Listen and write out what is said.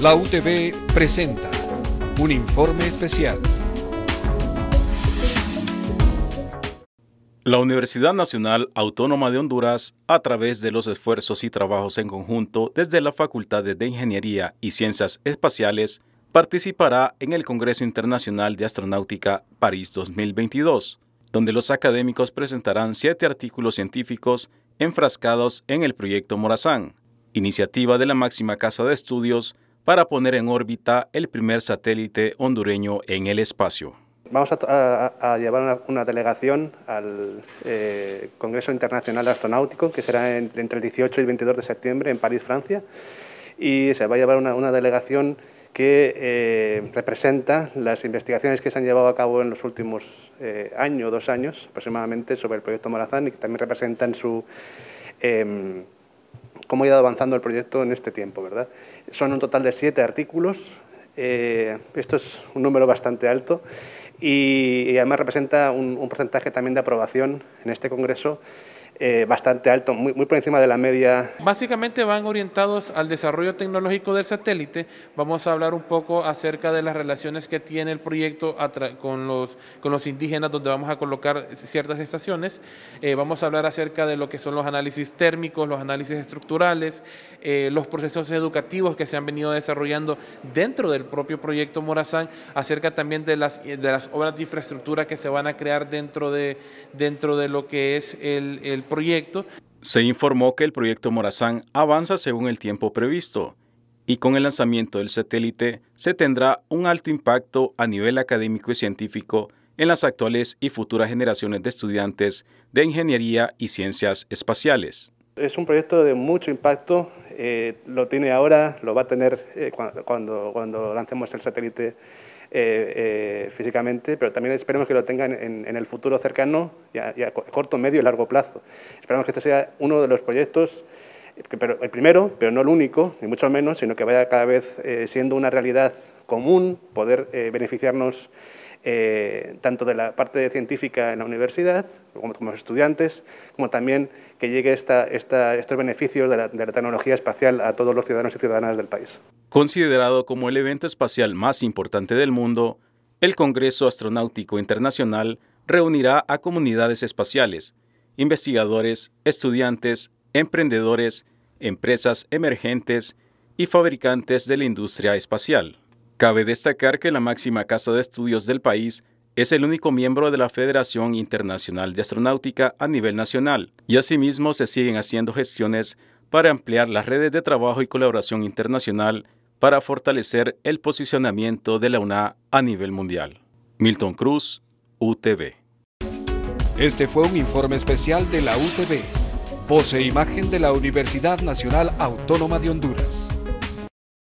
La UTV presenta un informe especial. La Universidad Nacional Autónoma de Honduras, a través de los esfuerzos y trabajos en conjunto desde las facultades de Ingeniería y Ciencias Espaciales, participará en el Congreso Internacional de Astronáutica París 2022, donde los académicos presentarán siete artículos científicos enfrascados en el proyecto Morazán, iniciativa de la máxima casa de estudios para poner en órbita el primer satélite hondureño en el espacio. Vamos a, llevar una, delegación al eh, Congreso Internacional Astronáutico, que será entre el 18 y el 22 de septiembre en París, Francia, y se va a llevar una, una delegación que eh, representa las investigaciones que se han llevado a cabo en los últimos eh, años, dos años aproximadamente sobre el proyecto Morazán y que también representan su... Em, cómo ha ido avanzando el proyecto en este tiempo. ¿verdad? Son un total de siete artículos, eh, esto es un número bastante alto y, además representa un porcentaje también de aprobación en este Congreso eh, bastante alto, muy, por encima de la media. Básicamente van orientados al desarrollo tecnológico del satélite. Vamos a hablar un poco acerca de las relaciones que tiene el proyecto con los, con los indígenas donde vamos a colocar ciertas estaciones. Eh, vamos a hablar acerca de lo que son los análisis térmicos, los análisis estructurales, eh, los procesos educativos que se han venido desarrollando dentro del propio proyecto Morazán, acerca también de las, de las obras de infraestructura que se van a crear dentro de, dentro de lo que es el proyecto. Se informó que el proyecto Morazán avanza según el tiempo previsto y con el lanzamiento del satélite se tendrá un alto impacto a nivel académico y científico en las actuales y futuras generaciones de estudiantes de ingeniería y ciencias espaciales. Es un proyecto de mucho impacto eh, lo tiene ahora, lo va a tener eh, cuando, cuando, lancemos el satélite eh, físicamente, pero también esperemos que lo tenga en, el futuro cercano, y ya, corto, medio y largo plazo. Esperamos que este sea uno de los proyectos, pero, el primero, pero no el único, ni mucho menos, sino que vaya cada vez siendo una realidad común poder beneficiarnos eh, tanto de la parte científica en la universidad, como, como los estudiantes, como también que llegue esta, estos beneficios de la, de la tecnología espacial a todos los ciudadanos y ciudadanas del país. Considerado como el evento espacial más importante del mundo, el Congreso Astronáutico Internacional reunirá a comunidades espaciales, investigadores, estudiantes, emprendedores, empresas emergentes y fabricantes de la industria espacial. Cabe destacar que la máxima casa de estudios del país es el único miembro de la Federación Internacional de Astronáutica a nivel nacional y asimismo se siguen haciendo gestiones para ampliar las redes de trabajo y colaboración internacional para fortalecer el posicionamiento de la UNA a nivel mundial. Milton Cruz, UTV. Este fue un informe especial de la UTV, Posee imagen de la Universidad Nacional Autónoma de Honduras.